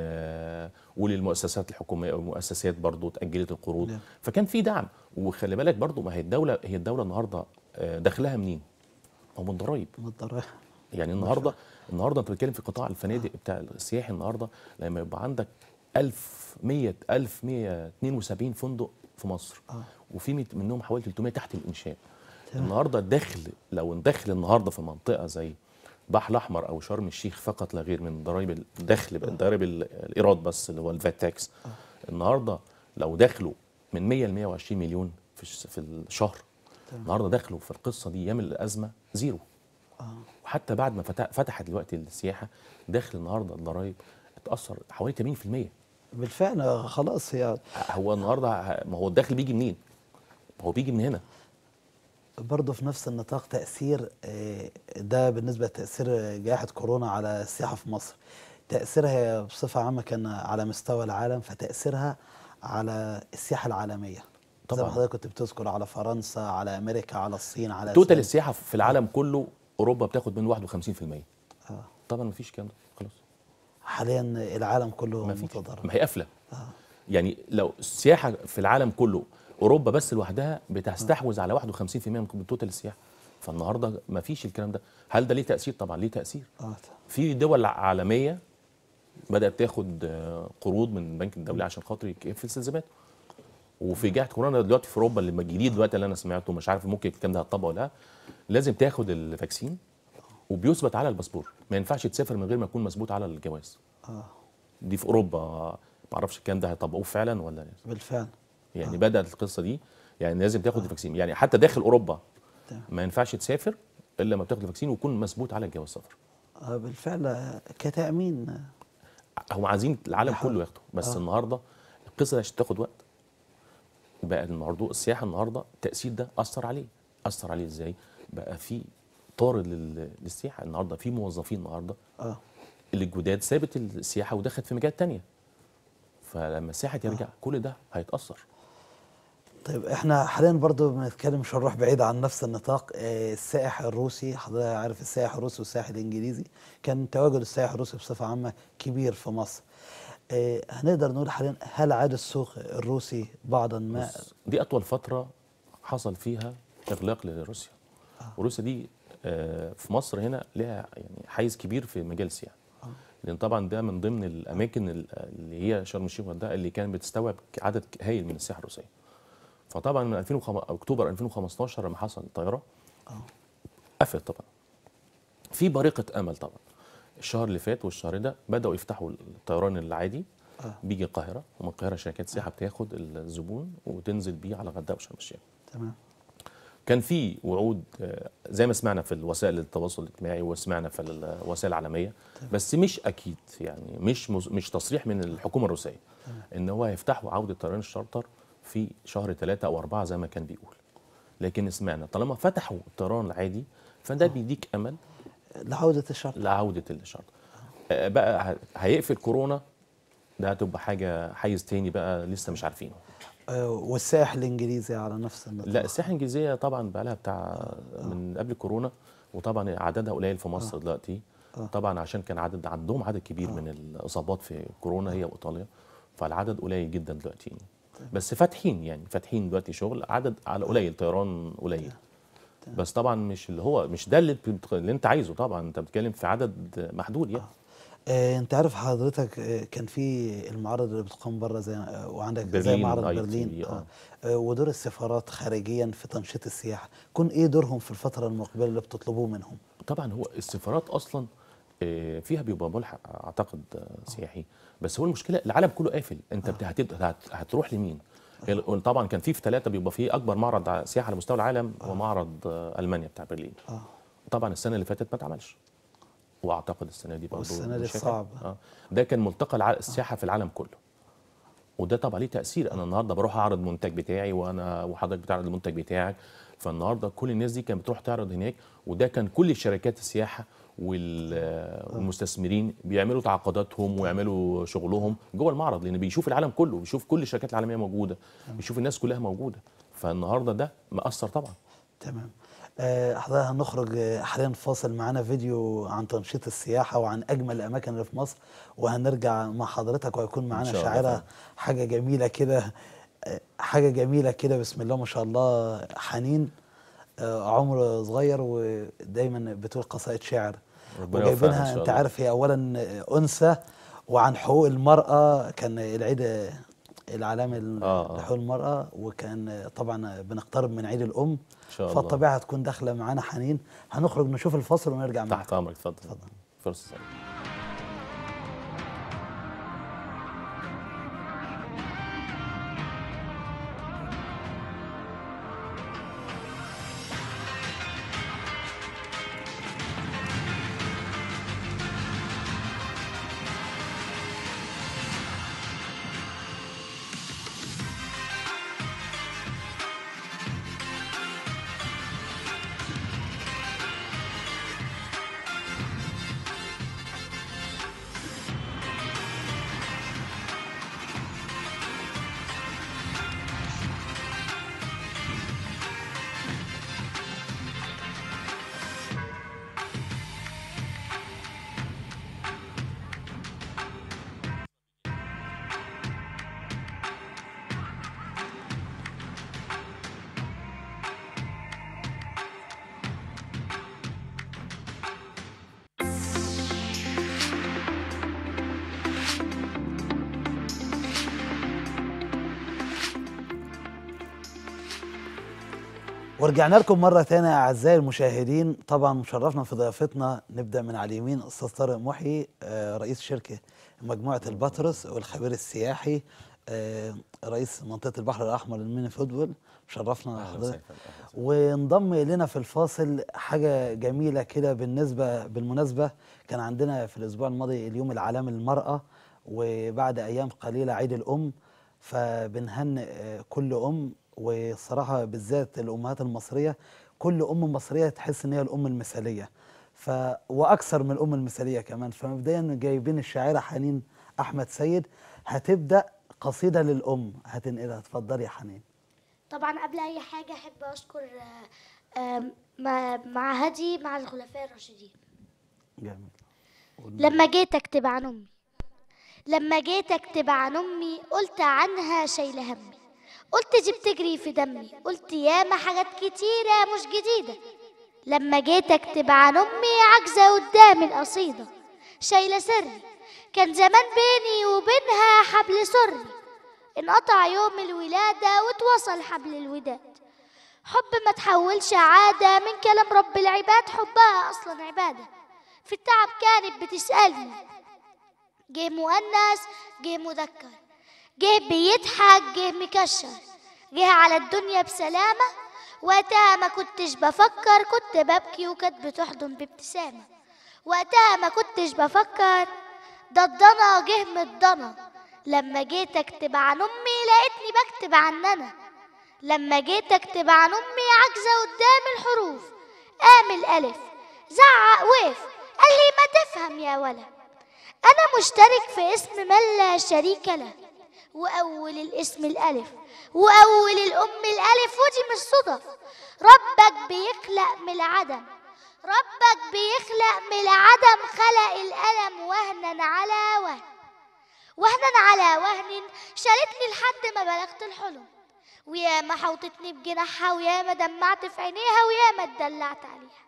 Speaker 2: وللمؤسسات الحكوميه والمؤسسات برضو اتاجلت القروض نعم. فكان في دعم وخلي بالك برضو ما هي الدوله هي الدوله النهارده دخلها منين؟ هو من الضرايب من الضرايب يعني النهارده النهارده انت بتتكلم في قطاع الفنادق بتاع السياحي النهارده لما يبقى عندك 1100 1172 فندق في مصر وفي منهم حوالي 300 تحت الانشاء طبعا. النهارده الدخل لو ندخل النهارده في منطقه زي بحر الاحمر او شرم الشيخ فقط لا غير من ضرائب الدخل آه. ضرائب الايراد بس اللي هو الفات تاكس آه. النهارده لو دخلوا من 100 ل 120 مليون في في الشهر النهارده دخلوا في القصه دي يعمل الازمه زيرو آه. وحتى بعد ما فتحت دلوقتي السياحه دخل النهارده الضرايب اتاثر حوالي 80% بالفعل آه، خلاص هي هو النهارده ما هو الدخل بيجي منين؟ هو بيجي من هنا
Speaker 1: برضه في نفس النطاق تأثير آه، ده بالنسبة لتأثير جائحة كورونا على السياحة في مصر تأثيرها بصفة عامة كان على مستوى العالم فتأثيرها على السياحة العالمية طبعا زي ما حضرتك كنت بتذكر على فرنسا على
Speaker 2: أمريكا على الصين على توتال السياحة في العالم كله أوروبا بتاخد من 51% آه. طبعا مفيش كام خلاص حاليا العالم كله متضرر ما هي قافلة آه. يعني لو السياحة في العالم كله اوروبا بس لوحدها بتستحوذ على 51% من توتال السياحه فالنهارده ما فيش الكلام ده هل ده ليه تاثير طبعا ليه تاثير آه، في دول عالميه بدات تاخد آه، قروض من البنك الدولي عشان خاطر يكفي التزاماته وفي جهه كورونا دلوقتي في اوروبا اللي الجديد دلوقتي اللي انا سمعته مش عارف ممكن الكلام ده هيطبق ولا لا لازم تاخد الفاكسين وبيثبت على الباسبور ما ينفعش تسافر من غير ما يكون مثبوت على الجواز اه دي في اوروبا ما اعرفش الكلام ده هيطبقوه فعلا ولا إيه؟ بالفعل يعني آه. بدات القصه دي يعني لازم تاخد آه. الفاكسين يعني حتى داخل اوروبا ده. ما ينفعش تسافر الا ما بتاخد الفاكسين ويكون مثبوت على جواز السفر
Speaker 1: آه بالفعل كتامين
Speaker 2: هم عايزين العالم حق. كله ياخده بس آه. النهارده القصه دي عشان تاخد وقت بقى الموضوع السياحه النهارده التاثير ده اثر عليه اثر عليه ازاي بقى في طارد للسياحه النهارده في موظفين النهارده آه. اللي الجداد سابت السياحه ودخلت في مجالات تانية فلما السياحه ترجع آه. كل ده هيتاثر
Speaker 1: طيب احنا حاليا برضه بنتكلم مش هنروح بعيد عن نفس النطاق آه، السائح الروسي حضرتك عارف السائح الروسي والسائح الانجليزي كان تواجد السائح الروسي بصفه عامه كبير في مصر آه، هنقدر نقول حاليا هل عاد السوق الروسي بعضا ما
Speaker 2: دي اطول فتره حصل فيها اغلاق لروسيا آه. وروسيا دي آه، في مصر هنا لها يعني حيز كبير في مجال السياحه لان طبعا ده من ضمن الاماكن اللي هي شرم الشيخ والغردقه اللي كانت بتستوعب عدد هائل من السياحه الروسيه فطبعا من 2005 اكتوبر 2015 لما حصل الطياره آه. قفل طبعا في بريقه امل طبعا الشهر اللي فات والشهر ده بداوا يفتحوا الطيران العادي آه. بيجي القاهره ومن القاهره شركات سياحه بتاخد الزبون وتنزل بيه على غداء وشرم الشيخ تمام كان في وعود آه، زي ما سمعنا في وسائل التواصل الاجتماعي وسمعنا في الوسائل العالميه بس مش اكيد يعني مش مش تصريح من الحكومه الروسيه ان هو هيفتحوا عوده طيران الشارتر في شهر ثلاثة أو أربعة زي ما كان بيقول لكن سمعنا طالما فتحوا الطيران العادي فده آه. بيديك أمل لعودة الشرطة لعودة الشرطة آه، بقى هيقفل كورونا ده هتبقى حاجة حيز تاني بقى لسه مش عارفينه آه، والساحل الانجليزي على نفس النطاق لا الساحل الانجليزيه طبعا بقى لها بتاع من قبل كورونا وطبعا عددها قليل في مصر دلوقتي طبعا عشان كان عدد عندهم عدد كبير من الاصابات في كورونا هي وايطاليا فالعدد قليل جدا دلوقتي بس فاتحين يعني فاتحين دلوقتي شغل عدد على قليل طيران قليل بس طبعا مش اللي هو مش ده اللي, اللي انت عايزه طبعا انت بتتكلم في عدد محدود يعني
Speaker 1: آه،, آه، انت عارف حضرتك آه، كان في المعارض اللي بتقام بره زي آه، وعندك زي معرض برلين آه. آه. ودور السفارات خارجيا في تنشيط السياحه
Speaker 2: كون ايه دورهم في الفتره المقبله اللي بتطلبوه منهم طبعا هو السفارات اصلا آه، فيها بيبقى ملحق اعتقد آه، سياحي بس هو المشكله العالم كله قافل انت آه. هتروح لمين طبعا كان في في ثلاثه بيبقى في اكبر معرض سياحه على مستوى العالم هو معرض المانيا بتاع برلين طبعا السنه اللي فاتت ما اتعملش واعتقد السنه دي برضه السنه دي صعبه ده كان ملتقى السياحه في العالم كله وده طبعا ليه تاثير انا النهارده بروح اعرض منتج بتاعي وانا وحضرتك بتعرض المنتج بتاعك فالنهارده كل الناس دي كانت بتروح تعرض هناك وده كان كل شركات السياحه آه. والمستثمرين بيعملوا تعاقداتهم ويعملوا شغلهم جوه المعرض لان بيشوف العالم كله بيشوف كل الشركات العالميه موجوده بيشوف الناس كلها موجوده فالنهارده ده مأثر طبعا
Speaker 1: تمام آه، احضرها هنخرج آه، حاليا فاصل معانا فيديو عن تنشيط السياحه وعن اجمل الاماكن اللي في مصر وهنرجع مع حضرتك وهيكون معانا شاعره حاجه جميله كده حاجه جميله كده بسم الله ما شاء الله حنين عمر صغير ودايما بتقول قصائد شعر
Speaker 2: وجايبينها انت عارف
Speaker 1: هي اولا انثى وعن حقوق المراه كان العيد العالمي آه،, آه لحقوق المراه وكان طبعا بنقترب من عيد الام ان شاء الله فالطبيعه هتكون داخله معانا حنين هنخرج نشوف الفصل ونرجع
Speaker 2: تحت امرك اتفضل فرصه سعيده
Speaker 1: ورجعنا لكم مرة ثانيه أعزائي المشاهدين طبعا مشرفنا في ضيافتنا نبدأ من على اليمين أستاذ طارق محي آه، رئيس شركة مجموعة البطرس والخبير السياحي آه، رئيس منطقة البحر الأحمر للميني فوتبول مشرفنا حضرتك وانضم لنا في الفاصل حاجة جميلة كده بالنسبة بالمناسبة كان عندنا في الأسبوع الماضي اليوم العالمي للمرأة وبعد أيام قليلة عيد الأم فبنهنئ آه، كل أم وصراحة بالذات الأمهات المصرية كل أم مصرية تحس إن هي الأم المثالية ف وأكثر من الأم المثالية كمان فمبدئيا جايبين الشاعرة حنين أحمد سيد هتبدأ قصيدة للأم هتنقلها اتفضلي يا حنين
Speaker 5: طبعا قبل أي حاجة أحب أشكر مع هدي مع الخلفاء الراشدين جميل لما جيت أكتب عن أمي لما جيت أكتب عن أمي قلت عنها شيل همي قلت جبت جري في دمي قلت ياما حاجات كتيرة مش جديدة لما جيت أكتب عن أمي عجزة قدامي القصيدة شايلة سري كان زمان بيني وبينها حبل سري انقطع يوم الولادة واتوصل حبل الوداد حب ما تحولش عادة من كلام رب العباد حبها أصلا عبادة في التعب كانت بتسألني جه مؤنث جه مذكر جه بيضحك جه مكشر جه على الدنيا بسلامة وقتها ما كنتش بفكر كنت ببكي وكانت بتحضن بابتسامة وقتها ما كنتش بفكر ضدنا جه متضنا لما جيت اكتب عن امي لقيتني بكتب عن انا لما جيت اكتب عن امي عاجزه قدام الحروف قام الالف زعق وقف قال لي ما تفهم يا ولا انا مشترك في اسم من لا شريك له وأول الاسم الألف وأول الأم الألف ودي مش صدف ربك بيخلق من العدم ربك بيخلق من العدم خلق الألم وهنا على وهن وهنا على وهن شالتني لحد ما بلغت الحلم ويا ما حوطتني بجناحها ويا ما دمعت في عينيها ويا ما اتدلعت عليها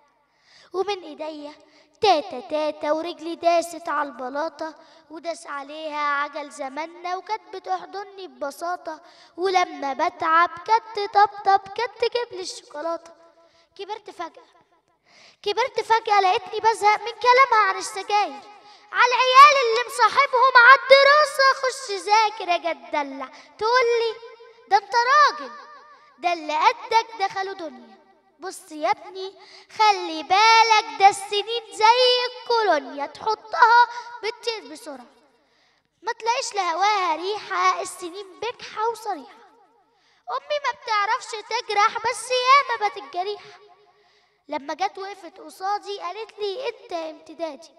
Speaker 5: ومن ايديا تاتا تاتا ورجلي داست على البلاطة وداس عليها عجل زماننا وكانت بتحضني ببساطة ولما بتعب كانت تطبطب كانت تجيب لي الشوكولاتة كبرت فجأة كبرت فجأة لقيتني بزهق من كلامها عن السجاير على العيال اللي مصاحبهم على الدراسة خش ذاكر يا جدلة تقول لي ده انت راجل ده اللي قدك دخلوا دنيا بص يا ابني خلي بالك ده السنين زي الكولونيا تحطها بتطير بسرعة ما تلاقيش لهواها ريحة السنين بجحة وصريحة أمي ما بتعرفش تجرح بس ياما بتتجريح لما جت وقفت قصادي قالت لي انت امتدادي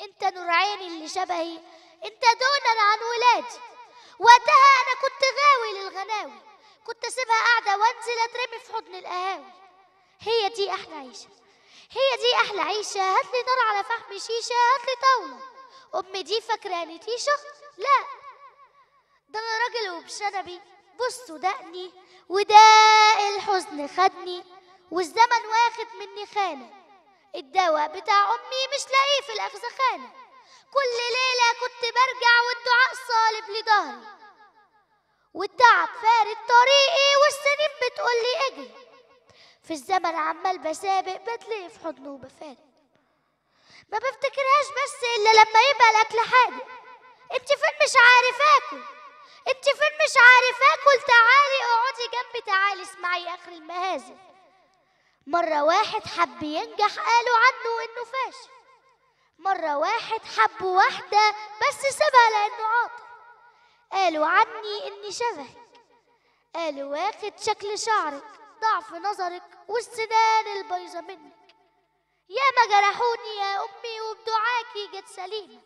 Speaker 5: انت نور عيني اللي شبهي انت دونا عن ولادي وقتها انا كنت غاوي للغناوي كنت اسيبها قاعده وانزل اترمي في حضن القهاوي هي دي احلى عيشه هي دي احلى عيشه هاتلي نار على فحم شيشه هاتلي طاوله امي دي فاكراني تيشه لا ده انا راجل وبشنبي بصوا دقني وداء الحزن خدني والزمن واخد مني خانه الدواء بتاع امي مش لاقيه في الاخزخانه كل ليله كنت برجع والدعاء صالب لضهري والتعب فارد طريقي والسنين بتقولي اجري في الزمن عمال بسابق بتلاقي في حضنه وبفارق ما بفتكرهاش بس الا لما يبقى الاكل حادق انت فين مش عارف اكل انت فين مش عارف اكل تعالي اقعدي جنبي تعالي اسمعي اخر المهازل مرة واحد حب ينجح قالوا عنه انه فاشل مرة واحد حب واحدة بس سابها لانه عاطل قالوا عني إني شبهك قالوا واخد شكل شعرك ضعف نظرك والسنان البيضة منك يا ما جرحوني يا أمي وبدعاكي جت سليمة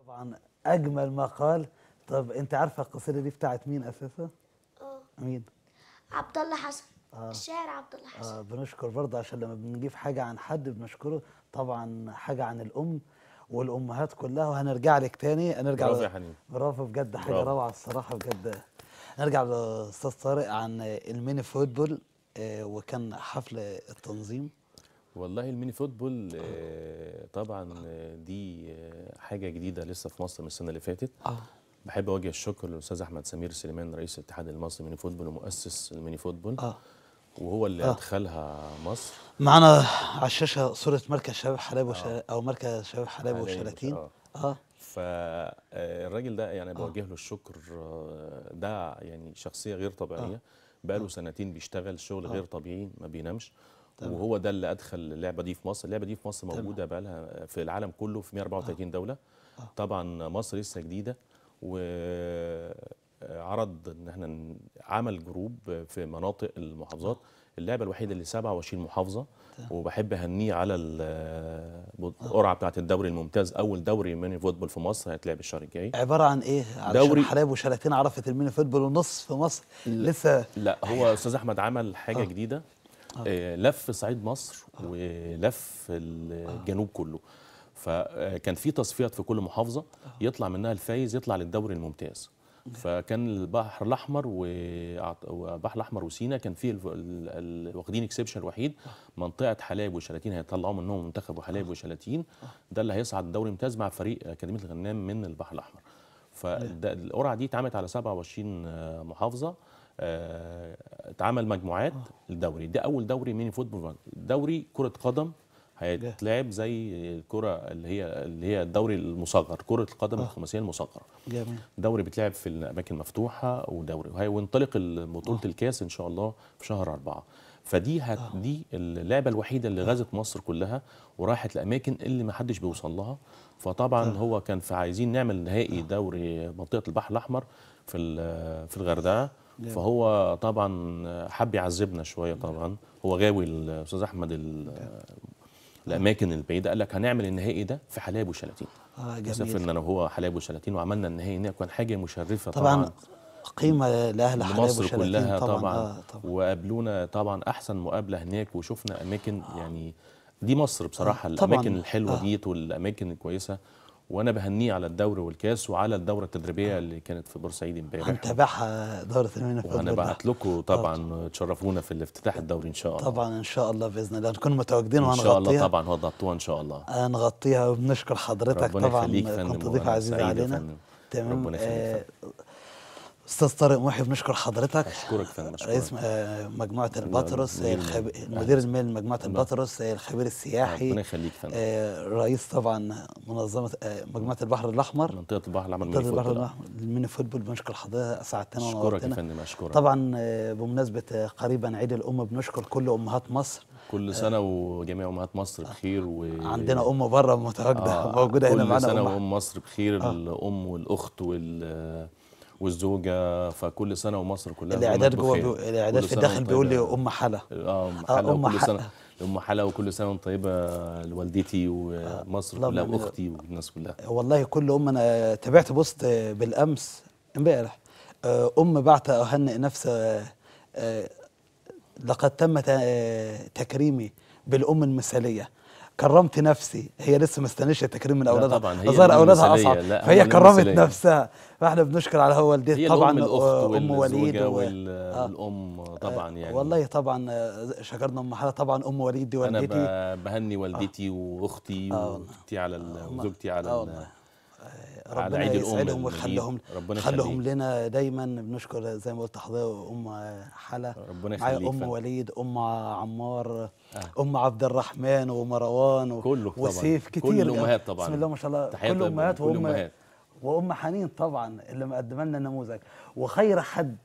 Speaker 1: طبعا أجمل ما قال طب أنت عارفة القصيدة دي بتاعت مين أساسا؟ اه مين؟
Speaker 5: عبد الله حسن
Speaker 1: آه. الشاعر عبد الله حسن آه بنشكر برضه عشان لما بنجيب حاجة عن حد بنشكره طبعا حاجة عن الأم والامهات كلها وهنرجع لك تاني هنرجع برافو يا حنين برافو بجد حاجه روعه الصراحه بجد نرجع لاستاذ طارق عن الميني فوتبول آه، وكان حفل التنظيم
Speaker 2: والله الميني فوتبول آه، طبعا آه، دي حاجه جديده لسه في مصر من السنه اللي فاتت بحب اوجه الشكر للاستاذ احمد سمير سليمان رئيس الاتحاد المصري للميني فوتبول ومؤسس الميني فوتبول وهو اللي آه. أدخلها مصر معنا
Speaker 1: على الشاشة صورة مركز شباب حلايب آه. أو مركز شباب حلايب وشلاتين آه. آه.
Speaker 2: فالراجل آه، ده يعني آه. بوجه له الشكر آه، ده يعني شخصية غير طبيعية آه. بقاله سنتين بيشتغل شغل آه. غير طبيعي ما بينامش طبعا. وهو ده اللي ادخل اللعبه دي في مصر اللعبه دي في مصر موجوده بقى لها في العالم كله في 134 آه. دوله آه. طبعا مصر لسه جديده و آه، عرض ان احنا عمل جروب في مناطق المحافظات اللعبه الوحيده اللي 27 محافظه وبحب اهنيه على القرعه بتاعه الدوري الممتاز اول دوري ميني فوتبول في مصر هيتلعب الشهر الجاي عباره عن ايه علشان دوري حلايب وشلاتين عرفت الميني فوتبول ونص في مصر لسه لا هو أيوة. استاذ احمد عمل حاجه أوه. جديده أوه. آه، لف صعيد مصر آه. ولف الجنوب كله فكان في تصفيات في كل محافظه يطلع منها الفايز يطلع للدوري الممتاز فكان البحر الاحمر والبحر الاحمر وسينا كان فيه ال... ال... واخدين اكسبشن الوحيد منطقه حلايب وشلاتين هيطلعوا منهم منتخب وحلايب أه. وشلاتين ده اللي هيصعد الدوري ممتاز مع فريق اكاديميه الغنام من البحر الاحمر فالقرعه دي اتعملت على 27 آه، محافظه آه، اتعمل مجموعات الدوري ده اول دوري ميني فوتبول دوري كره قدم هيتلعب زي الكره اللي هي اللي هي الدوري المصغر كره القدم آه. الخماسيه المصغره جميل دوري بيتلعب في الاماكن مفتوحه ودوري وينطلق بطوله آه. الكاس ان شاء الله في شهر أربعة فدي هت آه. دي اللعبه الوحيده اللي آه. غزت مصر كلها وراحت لاماكن اللي ما حدش بيوصل لها فطبعا آه. هو كان في عايزين نعمل نهائي آه. دوري منطقه البحر الاحمر في في الغردقه فهو طبعا حب يعذبنا شويه طبعا هو غاوي الاستاذ احمد الاماكن البعيده قال لك هنعمل النهائي ده في حلايب وشلاتين اه جميل سافرنا انا وهو حلايب وشلاتين وعملنا النهائي هناك كان حاجه مشرفه طبعا, طبعاً
Speaker 1: قيمه لاهل حلايب وشلاتين كلها طبعا, طبعاً, آه
Speaker 2: طبعا وقابلونا طبعا احسن مقابله هناك وشفنا اماكن آه يعني دي مصر بصراحه الاماكن الحلوه آه ديت والاماكن الكويسه وانا بهنيه على الدوري والكاس وعلى الدوره التدريبيه اللي كانت في بورسعيد امبارح
Speaker 1: هنتابعها دوره المنافسه وانا بعت
Speaker 2: لكم طبعا تشرفونا في الافتتاح الدوري ان شاء الله
Speaker 1: طبعا ان شاء الله باذن الله نكون متواجدين وهنغطيها ان شاء الله
Speaker 2: طبعا وهتغطوها ان شاء الله
Speaker 1: هنغطيها وبنشكر حضرتك ربنا طبعا كنت ضيف عزيز علينا تمام ربنا يخليك آه، استاذ طارق محي بنشكر حضرتك اشكرك
Speaker 2: فندم رئيس مجموعه البطرس مدير المال لمجموعه البطرس الخبير السياحي ربنا يخليك فندم
Speaker 1: آه، رئيس طبعا منظمه آه، مجموعه البحر الاحمر
Speaker 2: منطقه البحر الاحمر منطقه البحر الاحمر
Speaker 1: الميني فوتبول بنشكر حضرتك اسعدتنا اشكرك يا فندم اشكرك طبعا آه، بمناسبه قريبا عيد الام بنشكر كل امهات مصر
Speaker 2: كل سنه وجميع امهات مصر بخير و... عندنا ام بره متواجده آه موجوده هنا معانا كل سنه وام مصر بخير آه. الام والاخت وال والزوجه فكل سنه ومصر كلها الاعداد جوه الاعداد في الداخل بيقول لي ام حلا اه ام آه، حلا ام حلا سنة ام حلا وكل سنه وانت طيبه آه، لوالدتي ومصر آه كلها واختي والناس كلها
Speaker 1: والله كل ام انا تابعت بوست بالامس امبارح آه، ام بعت اهنئ نفسها لقد تم تكريمي بالام المثاليه كرمت نفسي هي لسه ما استنتش التكريم من اولادها طبعا هي ظهر اولادها اصعب فهي كرمت مثلية. نفسها فاحنا بنشكر على هو والدتها طبعا الام الاخت آه، ام وليد آه.
Speaker 2: والام آه طبعا يعني والله
Speaker 1: طبعا آه، شكرنا ام حلا طبعا ام وليد دي والدتي انا
Speaker 2: بهني والدتي آه واختي آه واختي على زوجتي على آه ربنا يسعدهم ويخليهم خلهم
Speaker 1: لنا دايما بنشكر زي ما قلت حضرتك ام حلا ربنا يخليك ام وليد ام عمار آه. ام عبد الرحمن ومروان كله كله طبعا وسيف كتير كل يعني. الامهات طبعا بسم الله ما شاء الله كل الامهات وام وام حنين طبعا اللي مقدمه لنا نموذج وخير حد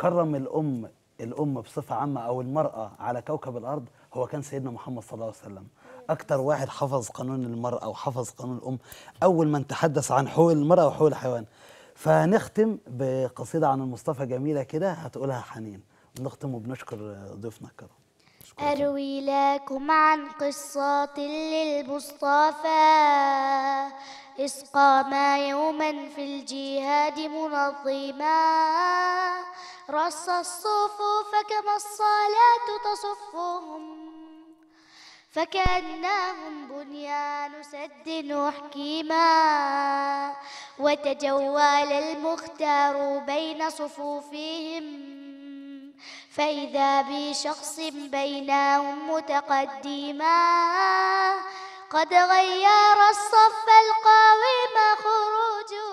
Speaker 1: كرم الام الام بصفه عامه او المراه على كوكب الارض هو كان سيدنا محمد صلى الله عليه وسلم اكتر واحد حفظ قانون المراه او حفظ قانون الام اول من تحدث عن حقوق المراه وحقوق الحيوان فنختم بقصيده عن المصطفى جميله كده هتقولها حنين نختم وبنشكر ضيفنا الكرام
Speaker 5: أروي لكم عن قصات للمصطفى إسقاما يوما في الجهاد منظما رص الصفوف كما الصلاة تصفهم فكأنهم بنيان سد وحكيما وتجول المختار بين صفوفهم فإذا بشخص بينهم متقدما قد غير الصف القويم خروجه